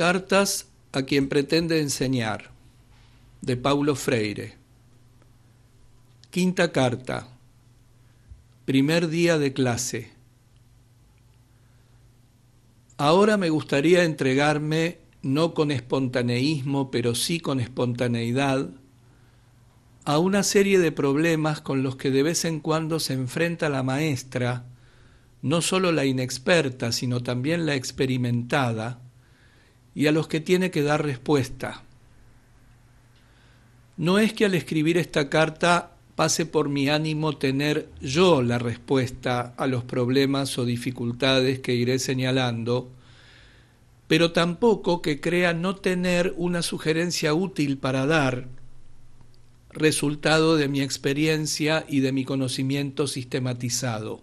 Cartas a quien pretende enseñar, de Paulo Freire. Quinta carta. Primer día de clase. Ahora me gustaría entregarme, no con espontaneísmo, pero sí con espontaneidad, a una serie de problemas con los que de vez en cuando se enfrenta la maestra, no solo la inexperta, sino también la experimentada, y a los que tiene que dar respuesta. No es que al escribir esta carta pase por mi ánimo tener yo la respuesta a los problemas o dificultades que iré señalando, pero tampoco que crea no tener una sugerencia útil para dar, resultado de mi experiencia y de mi conocimiento sistematizado.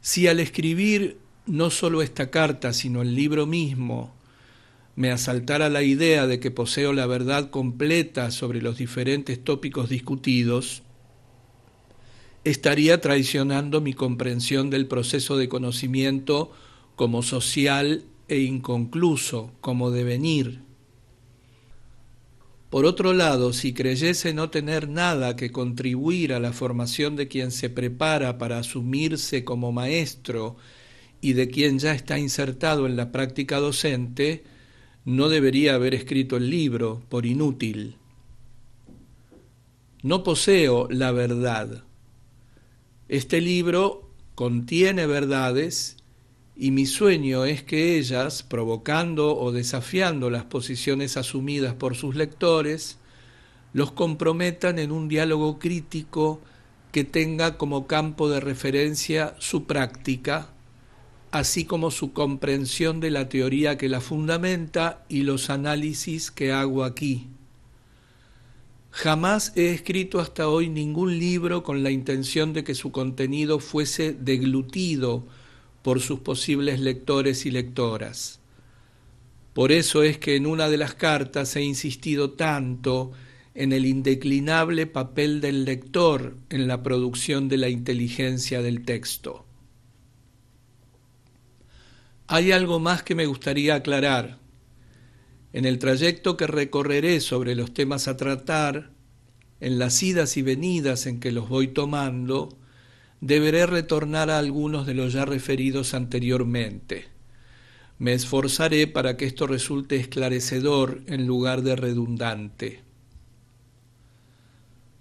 Si al escribir no solo esta carta, sino el libro mismo, me asaltara la idea de que poseo la verdad completa sobre los diferentes tópicos discutidos, estaría traicionando mi comprensión del proceso de conocimiento como social e inconcluso, como devenir. Por otro lado, si creyese no tener nada que contribuir a la formación de quien se prepara para asumirse como maestro y de quien ya está insertado en la práctica docente, no debería haber escrito el libro por inútil. No poseo la verdad. Este libro contiene verdades y mi sueño es que ellas, provocando o desafiando las posiciones asumidas por sus lectores, los comprometan en un diálogo crítico que tenga como campo de referencia su práctica, así como su comprensión de la teoría que la fundamenta y los análisis que hago aquí. Jamás he escrito hasta hoy ningún libro con la intención de que su contenido fuese deglutido por sus posibles lectores y lectoras. Por eso es que en una de las cartas he insistido tanto en el indeclinable papel del lector en la producción de la inteligencia del texto. Hay algo más que me gustaría aclarar. En el trayecto que recorreré sobre los temas a tratar, en las idas y venidas en que los voy tomando, deberé retornar a algunos de los ya referidos anteriormente. Me esforzaré para que esto resulte esclarecedor en lugar de redundante.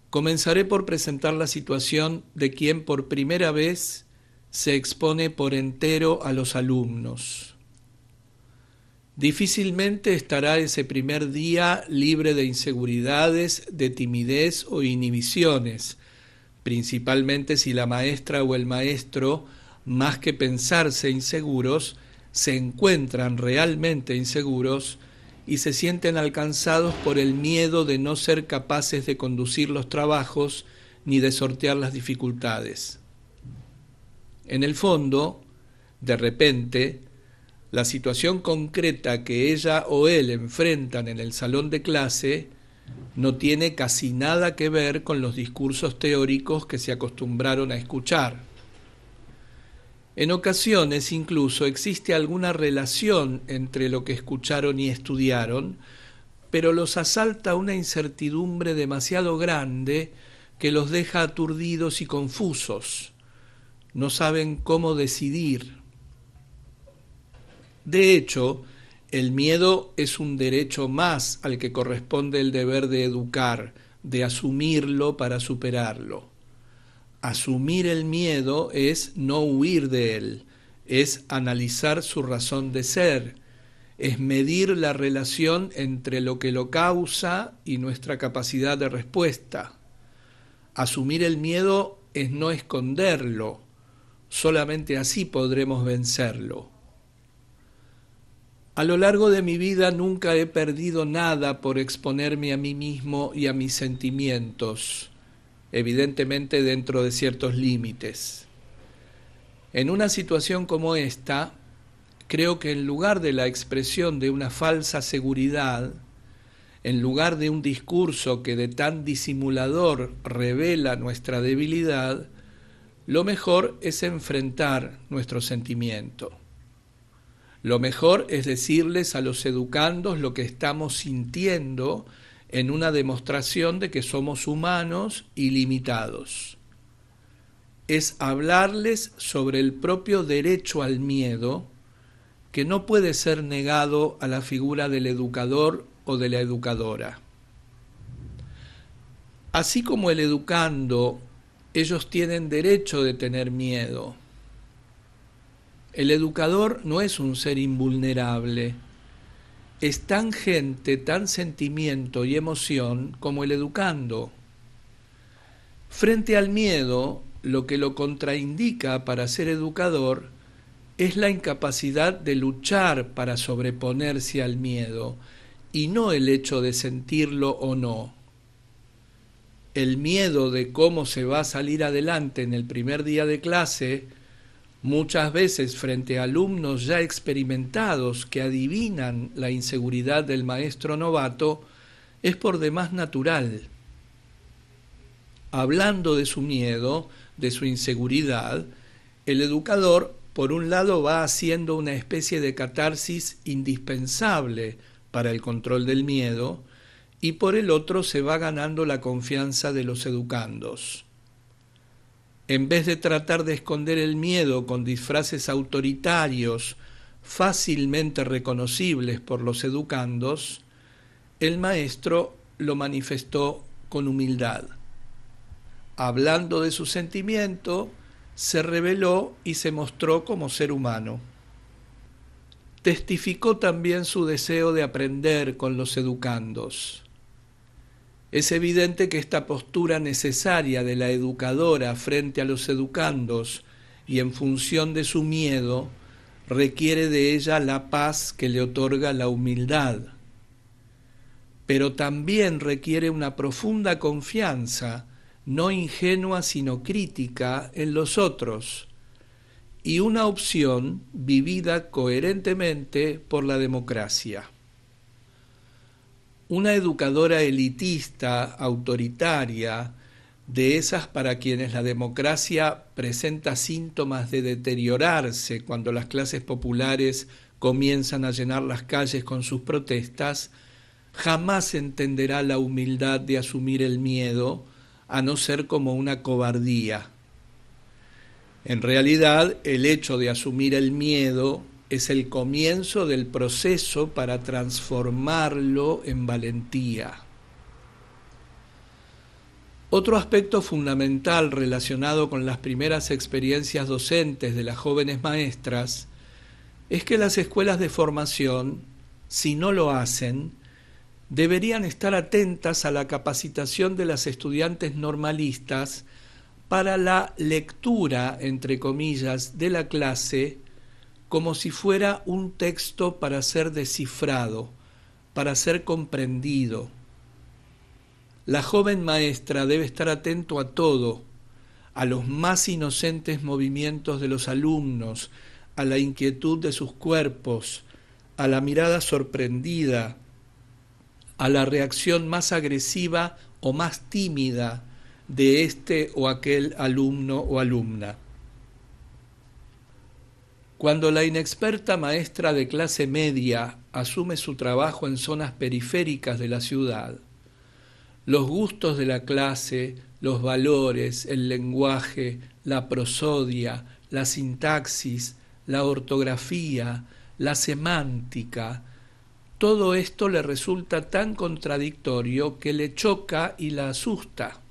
Comenzaré por presentar la situación de quien por primera vez se expone por entero a los alumnos. Difícilmente estará ese primer día libre de inseguridades, de timidez o inhibiciones, principalmente si la maestra o el maestro, más que pensarse inseguros, se encuentran realmente inseguros y se sienten alcanzados por el miedo de no ser capaces de conducir los trabajos ni de sortear las dificultades. En el fondo, de repente, la situación concreta que ella o él enfrentan en el salón de clase no tiene casi nada que ver con los discursos teóricos que se acostumbraron a escuchar. En ocasiones incluso existe alguna relación entre lo que escucharon y estudiaron, pero los asalta una incertidumbre demasiado grande que los deja aturdidos y confusos no saben cómo decidir. De hecho, el miedo es un derecho más al que corresponde el deber de educar, de asumirlo para superarlo. Asumir el miedo es no huir de él, es analizar su razón de ser, es medir la relación entre lo que lo causa y nuestra capacidad de respuesta. Asumir el miedo es no esconderlo, Solamente así podremos vencerlo. A lo largo de mi vida nunca he perdido nada por exponerme a mí mismo y a mis sentimientos, evidentemente dentro de ciertos límites. En una situación como esta, creo que en lugar de la expresión de una falsa seguridad, en lugar de un discurso que de tan disimulador revela nuestra debilidad, lo mejor es enfrentar nuestro sentimiento. Lo mejor es decirles a los educandos lo que estamos sintiendo en una demostración de que somos humanos y limitados. Es hablarles sobre el propio derecho al miedo, que no puede ser negado a la figura del educador o de la educadora. Así como el educando ellos tienen derecho de tener miedo. El educador no es un ser invulnerable. Es tan gente, tan sentimiento y emoción como el educando. Frente al miedo, lo que lo contraindica para ser educador es la incapacidad de luchar para sobreponerse al miedo y no el hecho de sentirlo o no el miedo de cómo se va a salir adelante en el primer día de clase, muchas veces frente a alumnos ya experimentados que adivinan la inseguridad del maestro novato, es por demás natural. Hablando de su miedo, de su inseguridad, el educador, por un lado, va haciendo una especie de catarsis indispensable para el control del miedo, y por el otro se va ganando la confianza de los educandos. En vez de tratar de esconder el miedo con disfraces autoritarios fácilmente reconocibles por los educandos, el maestro lo manifestó con humildad. Hablando de su sentimiento, se reveló y se mostró como ser humano. Testificó también su deseo de aprender con los educandos. Es evidente que esta postura necesaria de la educadora frente a los educandos y en función de su miedo requiere de ella la paz que le otorga la humildad, pero también requiere una profunda confianza, no ingenua sino crítica, en los otros, y una opción vivida coherentemente por la democracia una educadora elitista, autoritaria, de esas para quienes la democracia presenta síntomas de deteriorarse cuando las clases populares comienzan a llenar las calles con sus protestas, jamás entenderá la humildad de asumir el miedo, a no ser como una cobardía. En realidad, el hecho de asumir el miedo es el comienzo del proceso para transformarlo en valentía. Otro aspecto fundamental relacionado con las primeras experiencias docentes de las jóvenes maestras es que las escuelas de formación, si no lo hacen, deberían estar atentas a la capacitación de las estudiantes normalistas para la lectura, entre comillas, de la clase como si fuera un texto para ser descifrado, para ser comprendido. La joven maestra debe estar atento a todo, a los más inocentes movimientos de los alumnos, a la inquietud de sus cuerpos, a la mirada sorprendida, a la reacción más agresiva o más tímida de este o aquel alumno o alumna. Cuando la inexperta maestra de clase media asume su trabajo en zonas periféricas de la ciudad, los gustos de la clase, los valores, el lenguaje, la prosodia, la sintaxis, la ortografía, la semántica, todo esto le resulta tan contradictorio que le choca y la asusta.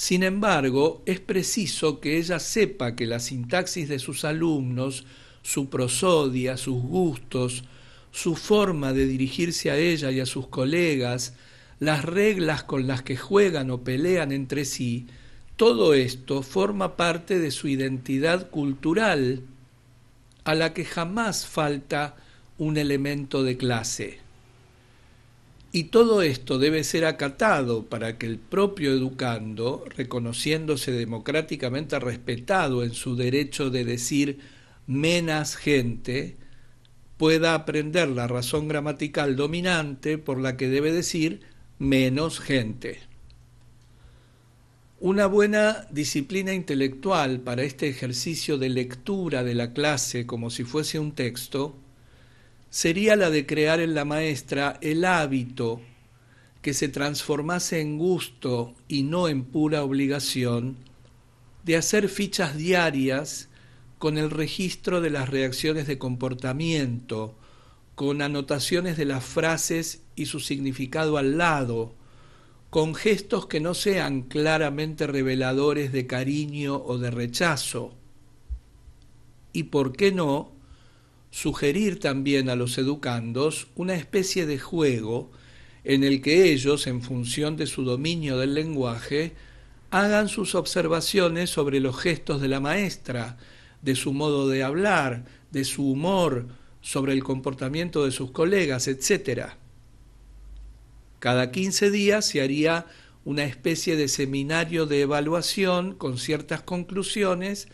Sin embargo, es preciso que ella sepa que la sintaxis de sus alumnos, su prosodia, sus gustos, su forma de dirigirse a ella y a sus colegas, las reglas con las que juegan o pelean entre sí, todo esto forma parte de su identidad cultural, a la que jamás falta un elemento de clase. Y todo esto debe ser acatado para que el propio educando, reconociéndose democráticamente respetado en su derecho de decir menos gente, pueda aprender la razón gramatical dominante por la que debe decir menos gente. Una buena disciplina intelectual para este ejercicio de lectura de la clase como si fuese un texto sería la de crear en la maestra el hábito que se transformase en gusto y no en pura obligación de hacer fichas diarias con el registro de las reacciones de comportamiento, con anotaciones de las frases y su significado al lado, con gestos que no sean claramente reveladores de cariño o de rechazo. Y por qué no, sugerir también a los educandos una especie de juego en el que ellos, en función de su dominio del lenguaje, hagan sus observaciones sobre los gestos de la maestra, de su modo de hablar, de su humor, sobre el comportamiento de sus colegas, etc. Cada 15 días se haría una especie de seminario de evaluación con ciertas conclusiones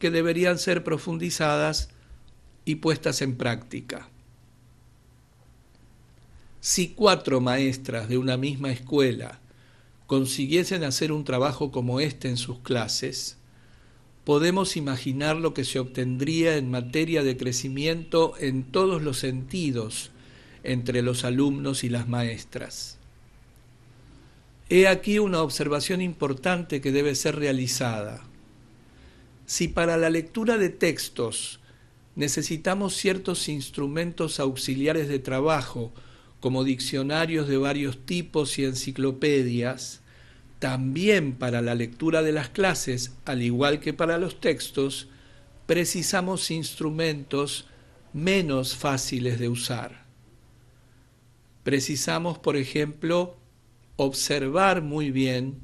que deberían ser profundizadas y puestas en práctica. Si cuatro maestras de una misma escuela consiguiesen hacer un trabajo como este en sus clases, podemos imaginar lo que se obtendría en materia de crecimiento en todos los sentidos entre los alumnos y las maestras. He aquí una observación importante que debe ser realizada. Si para la lectura de textos necesitamos ciertos instrumentos auxiliares de trabajo, como diccionarios de varios tipos y enciclopedias, también para la lectura de las clases, al igual que para los textos, precisamos instrumentos menos fáciles de usar. Precisamos, por ejemplo, observar muy bien,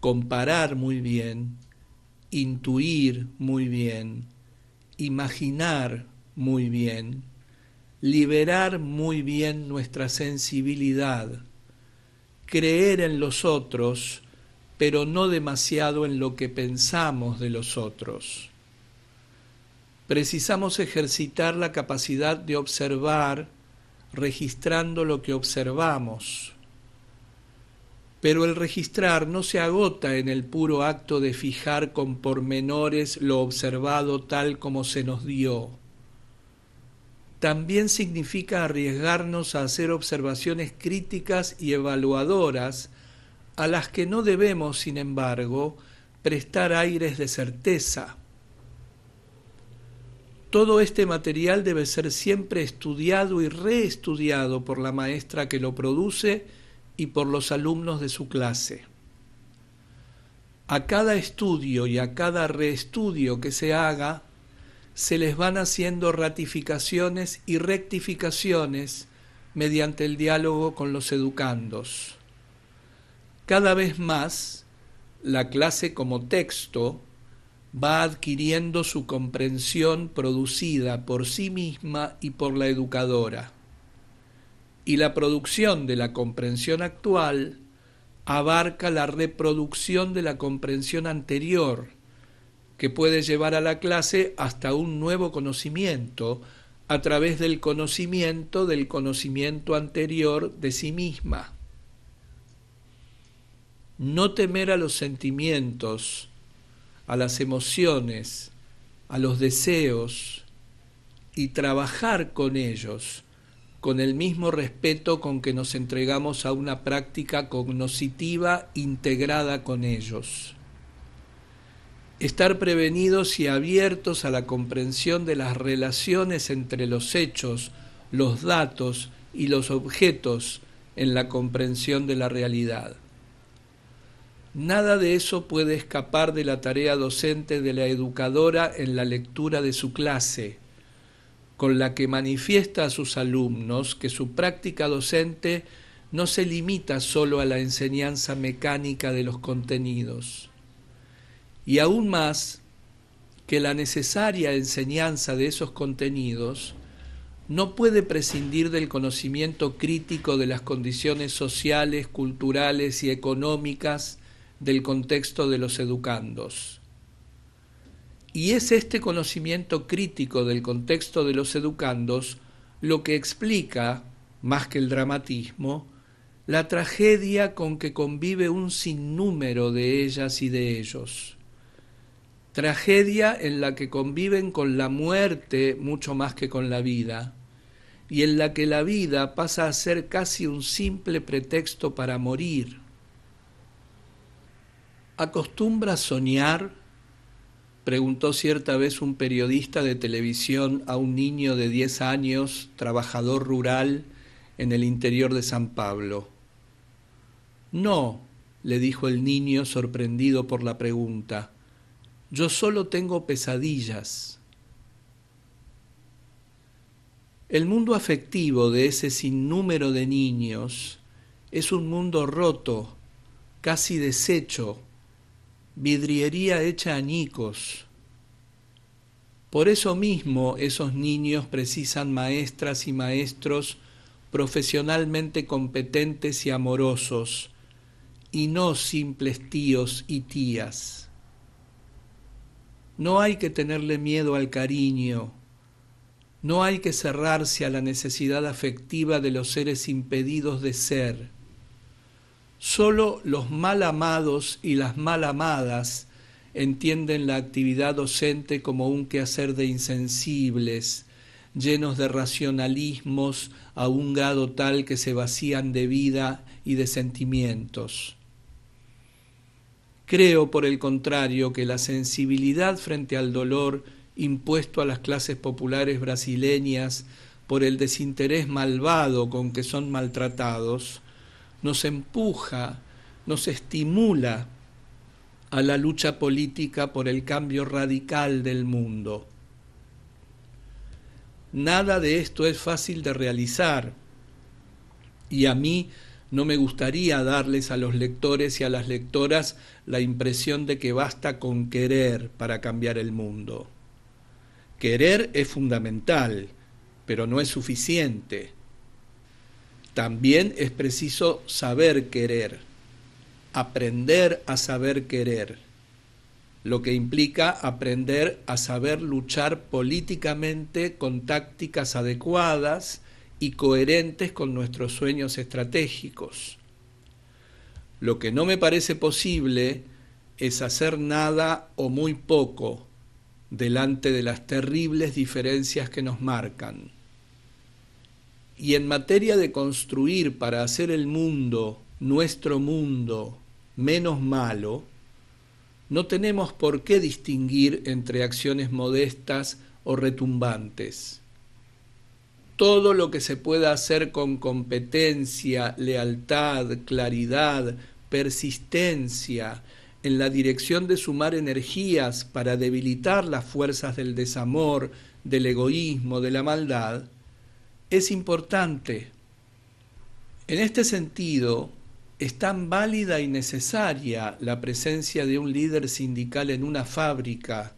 comparar muy bien, intuir muy bien, imaginar muy bien, liberar muy bien nuestra sensibilidad, creer en los otros, pero no demasiado en lo que pensamos de los otros. Precisamos ejercitar la capacidad de observar, registrando lo que observamos pero el registrar no se agota en el puro acto de fijar con pormenores lo observado tal como se nos dio. También significa arriesgarnos a hacer observaciones críticas y evaluadoras, a las que no debemos, sin embargo, prestar aires de certeza. Todo este material debe ser siempre estudiado y reestudiado por la maestra que lo produce, y por los alumnos de su clase. A cada estudio y a cada reestudio que se haga, se les van haciendo ratificaciones y rectificaciones mediante el diálogo con los educandos. Cada vez más, la clase como texto va adquiriendo su comprensión producida por sí misma y por la educadora y la producción de la comprensión actual abarca la reproducción de la comprensión anterior, que puede llevar a la clase hasta un nuevo conocimiento a través del conocimiento del conocimiento anterior de sí misma. No temer a los sentimientos, a las emociones, a los deseos y trabajar con ellos con el mismo respeto con que nos entregamos a una práctica cognoscitiva integrada con ellos. Estar prevenidos y abiertos a la comprensión de las relaciones entre los hechos, los datos y los objetos en la comprensión de la realidad. Nada de eso puede escapar de la tarea docente de la educadora en la lectura de su clase, con la que manifiesta a sus alumnos que su práctica docente no se limita solo a la enseñanza mecánica de los contenidos, y aún más que la necesaria enseñanza de esos contenidos no puede prescindir del conocimiento crítico de las condiciones sociales, culturales y económicas del contexto de los educandos y es este conocimiento crítico del contexto de los educandos lo que explica, más que el dramatismo, la tragedia con que convive un sinnúmero de ellas y de ellos. Tragedia en la que conviven con la muerte mucho más que con la vida, y en la que la vida pasa a ser casi un simple pretexto para morir. Acostumbra soñar preguntó cierta vez un periodista de televisión a un niño de 10 años, trabajador rural, en el interior de San Pablo. No, le dijo el niño sorprendido por la pregunta, yo solo tengo pesadillas. El mundo afectivo de ese sinnúmero de niños es un mundo roto, casi deshecho, vidriería hecha añicos. Por eso mismo esos niños precisan maestras y maestros profesionalmente competentes y amorosos, y no simples tíos y tías. No hay que tenerle miedo al cariño, no hay que cerrarse a la necesidad afectiva de los seres impedidos de ser Solo los mal amados y las mal amadas entienden la actividad docente como un quehacer de insensibles, llenos de racionalismos a un grado tal que se vacían de vida y de sentimientos. Creo, por el contrario, que la sensibilidad frente al dolor impuesto a las clases populares brasileñas por el desinterés malvado con que son maltratados nos empuja, nos estimula a la lucha política por el cambio radical del mundo. Nada de esto es fácil de realizar y a mí no me gustaría darles a los lectores y a las lectoras la impresión de que basta con querer para cambiar el mundo. Querer es fundamental, pero no es suficiente también es preciso saber querer, aprender a saber querer, lo que implica aprender a saber luchar políticamente con tácticas adecuadas y coherentes con nuestros sueños estratégicos. Lo que no me parece posible es hacer nada o muy poco delante de las terribles diferencias que nos marcan. Y en materia de construir para hacer el mundo, nuestro mundo, menos malo, no tenemos por qué distinguir entre acciones modestas o retumbantes. Todo lo que se pueda hacer con competencia, lealtad, claridad, persistencia, en la dirección de sumar energías para debilitar las fuerzas del desamor, del egoísmo, de la maldad, es importante. En este sentido, es tan válida y necesaria la presencia de un líder sindical en una fábrica,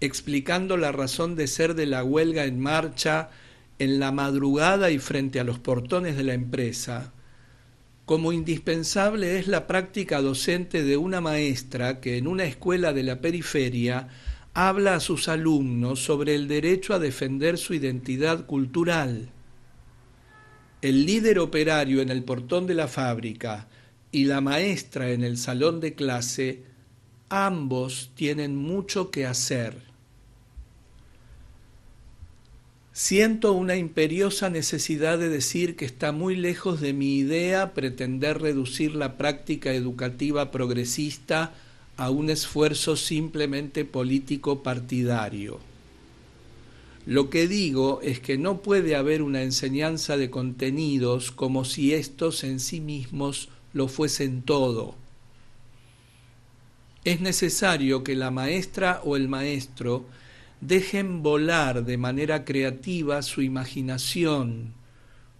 explicando la razón de ser de la huelga en marcha en la madrugada y frente a los portones de la empresa, como indispensable es la práctica docente de una maestra que en una escuela de la periferia habla a sus alumnos sobre el derecho a defender su identidad cultural el líder operario en el portón de la fábrica y la maestra en el salón de clase, ambos tienen mucho que hacer. Siento una imperiosa necesidad de decir que está muy lejos de mi idea pretender reducir la práctica educativa progresista a un esfuerzo simplemente político partidario. Lo que digo es que no puede haber una enseñanza de contenidos como si estos en sí mismos lo fuesen todo. Es necesario que la maestra o el maestro dejen volar de manera creativa su imaginación,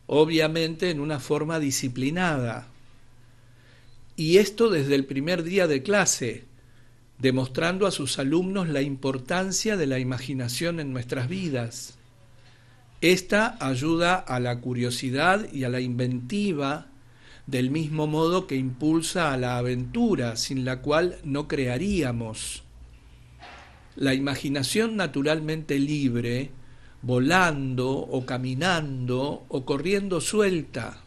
obviamente en una forma disciplinada. Y esto desde el primer día de clase, demostrando a sus alumnos la importancia de la imaginación en nuestras vidas. Esta ayuda a la curiosidad y a la inventiva, del mismo modo que impulsa a la aventura, sin la cual no crearíamos. La imaginación naturalmente libre, volando o caminando o corriendo suelta,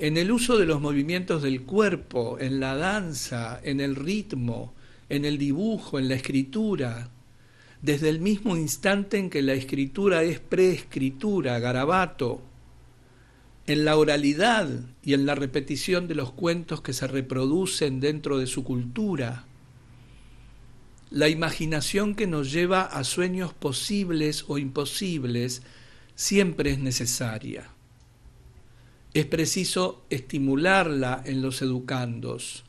en el uso de los movimientos del cuerpo, en la danza, en el ritmo, en el dibujo, en la escritura, desde el mismo instante en que la escritura es preescritura, garabato, en la oralidad y en la repetición de los cuentos que se reproducen dentro de su cultura, la imaginación que nos lleva a sueños posibles o imposibles siempre es necesaria. Es preciso estimularla en los educandos,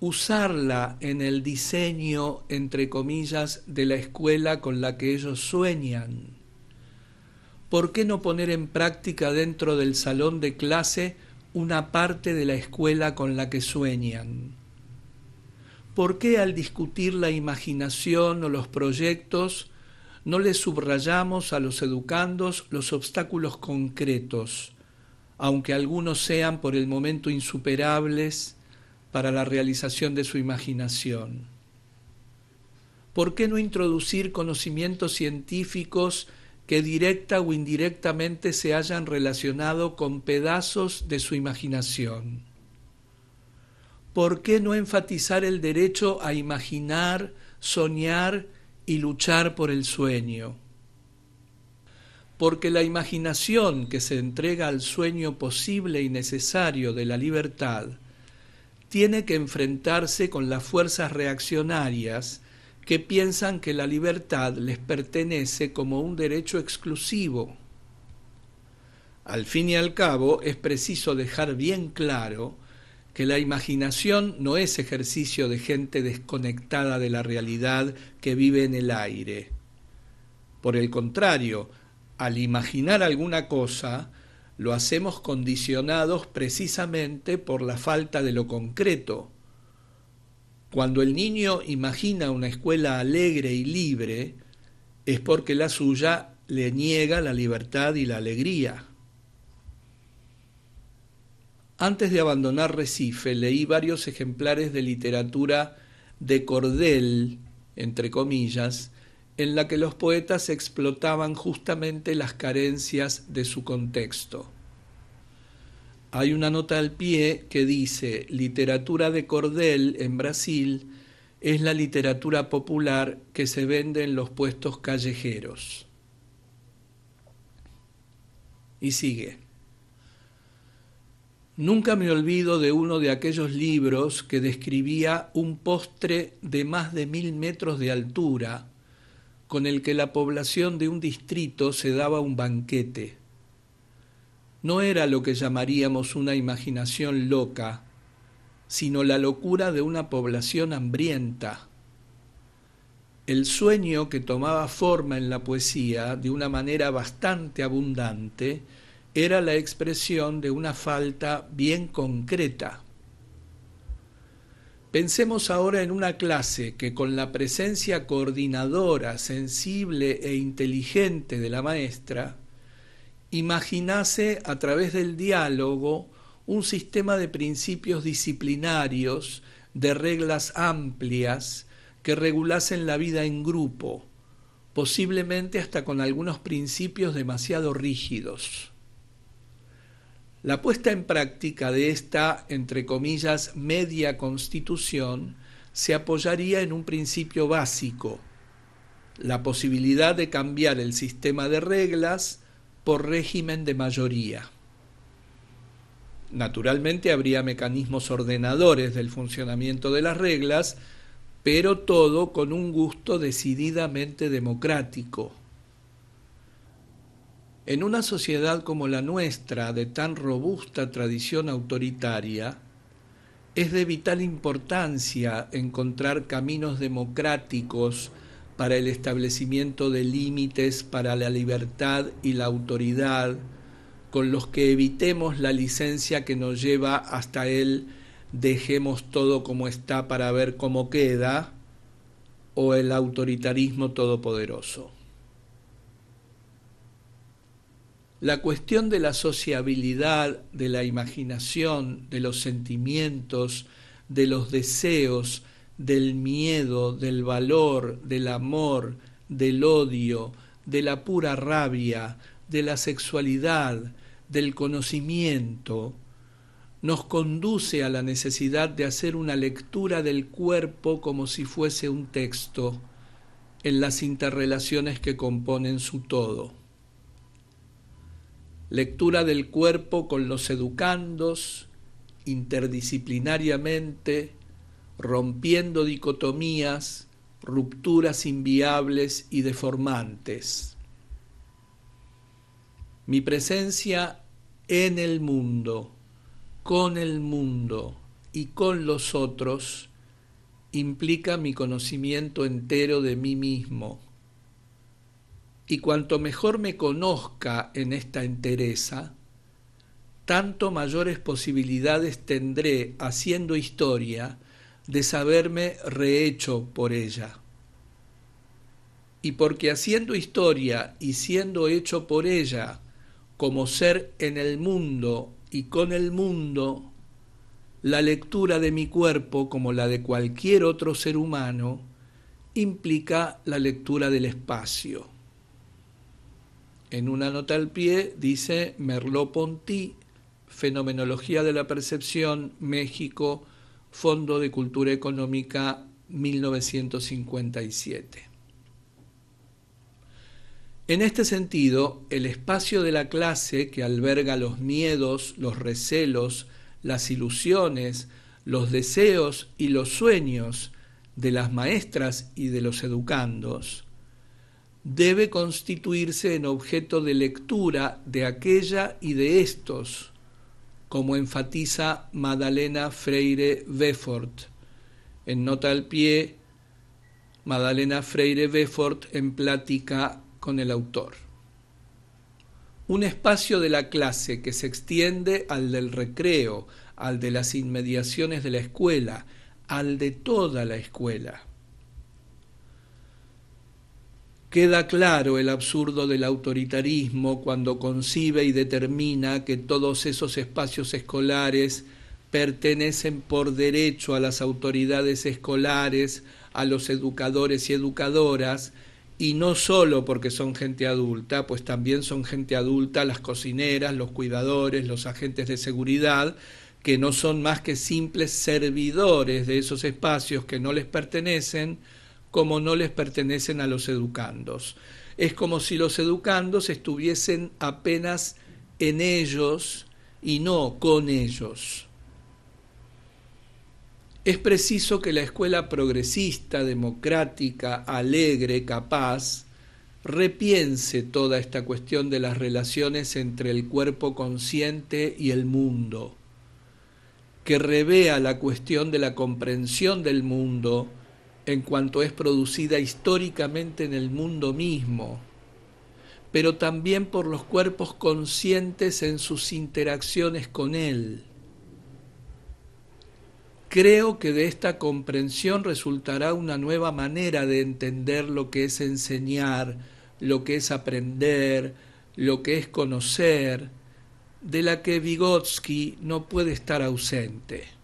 usarla en el diseño, entre comillas, de la escuela con la que ellos sueñan. ¿Por qué no poner en práctica dentro del salón de clase una parte de la escuela con la que sueñan? ¿Por qué al discutir la imaginación o los proyectos no les subrayamos a los educandos los obstáculos concretos? aunque algunos sean por el momento insuperables para la realización de su imaginación. ¿Por qué no introducir conocimientos científicos que directa o indirectamente se hayan relacionado con pedazos de su imaginación? ¿Por qué no enfatizar el derecho a imaginar, soñar y luchar por el sueño? porque la imaginación que se entrega al sueño posible y necesario de la libertad tiene que enfrentarse con las fuerzas reaccionarias que piensan que la libertad les pertenece como un derecho exclusivo. Al fin y al cabo, es preciso dejar bien claro que la imaginación no es ejercicio de gente desconectada de la realidad que vive en el aire. Por el contrario, al imaginar alguna cosa, lo hacemos condicionados precisamente por la falta de lo concreto. Cuando el niño imagina una escuela alegre y libre, es porque la suya le niega la libertad y la alegría. Antes de abandonar Recife, leí varios ejemplares de literatura de cordel, entre comillas, en la que los poetas explotaban justamente las carencias de su contexto. Hay una nota al pie que dice, literatura de cordel en Brasil es la literatura popular que se vende en los puestos callejeros. Y sigue. Nunca me olvido de uno de aquellos libros que describía un postre de más de mil metros de altura, con el que la población de un distrito se daba un banquete. No era lo que llamaríamos una imaginación loca, sino la locura de una población hambrienta. El sueño que tomaba forma en la poesía de una manera bastante abundante era la expresión de una falta bien concreta. Pensemos ahora en una clase que con la presencia coordinadora, sensible e inteligente de la maestra, imaginase a través del diálogo un sistema de principios disciplinarios, de reglas amplias que regulasen la vida en grupo, posiblemente hasta con algunos principios demasiado rígidos. La puesta en práctica de esta, entre comillas, media constitución se apoyaría en un principio básico, la posibilidad de cambiar el sistema de reglas por régimen de mayoría. Naturalmente habría mecanismos ordenadores del funcionamiento de las reglas, pero todo con un gusto decididamente democrático. En una sociedad como la nuestra, de tan robusta tradición autoritaria, es de vital importancia encontrar caminos democráticos para el establecimiento de límites para la libertad y la autoridad, con los que evitemos la licencia que nos lleva hasta el dejemos todo como está para ver cómo queda, o el autoritarismo todopoderoso. la cuestión de la sociabilidad, de la imaginación, de los sentimientos, de los deseos, del miedo, del valor, del amor, del odio, de la pura rabia, de la sexualidad, del conocimiento, nos conduce a la necesidad de hacer una lectura del cuerpo como si fuese un texto en las interrelaciones que componen su todo lectura del cuerpo con los educandos, interdisciplinariamente, rompiendo dicotomías, rupturas inviables y deformantes. Mi presencia en el mundo, con el mundo y con los otros implica mi conocimiento entero de mí mismo y cuanto mejor me conozca en esta entereza, tanto mayores posibilidades tendré, haciendo historia, de saberme rehecho por ella. Y porque haciendo historia y siendo hecho por ella, como ser en el mundo y con el mundo, la lectura de mi cuerpo, como la de cualquier otro ser humano, implica la lectura del espacio en una nota al pie, dice Merleau-Ponty, Fenomenología de la Percepción, México, Fondo de Cultura Económica, 1957. En este sentido, el espacio de la clase que alberga los miedos, los recelos, las ilusiones, los deseos y los sueños de las maestras y de los educandos, debe constituirse en objeto de lectura de aquella y de estos, como enfatiza Madalena Freire Beffort. En nota al pie, Madalena Freire Beffort en plática con el autor. Un espacio de la clase que se extiende al del recreo, al de las inmediaciones de la escuela, al de toda la escuela. Queda claro el absurdo del autoritarismo cuando concibe y determina que todos esos espacios escolares pertenecen por derecho a las autoridades escolares, a los educadores y educadoras, y no solo porque son gente adulta, pues también son gente adulta las cocineras, los cuidadores, los agentes de seguridad, que no son más que simples servidores de esos espacios que no les pertenecen, como no les pertenecen a los educandos. Es como si los educandos estuviesen apenas en ellos y no con ellos. Es preciso que la escuela progresista, democrática, alegre, capaz, repiense toda esta cuestión de las relaciones entre el cuerpo consciente y el mundo, que revea la cuestión de la comprensión del mundo, en cuanto es producida históricamente en el mundo mismo, pero también por los cuerpos conscientes en sus interacciones con él. Creo que de esta comprensión resultará una nueva manera de entender lo que es enseñar, lo que es aprender, lo que es conocer, de la que Vygotsky no puede estar ausente.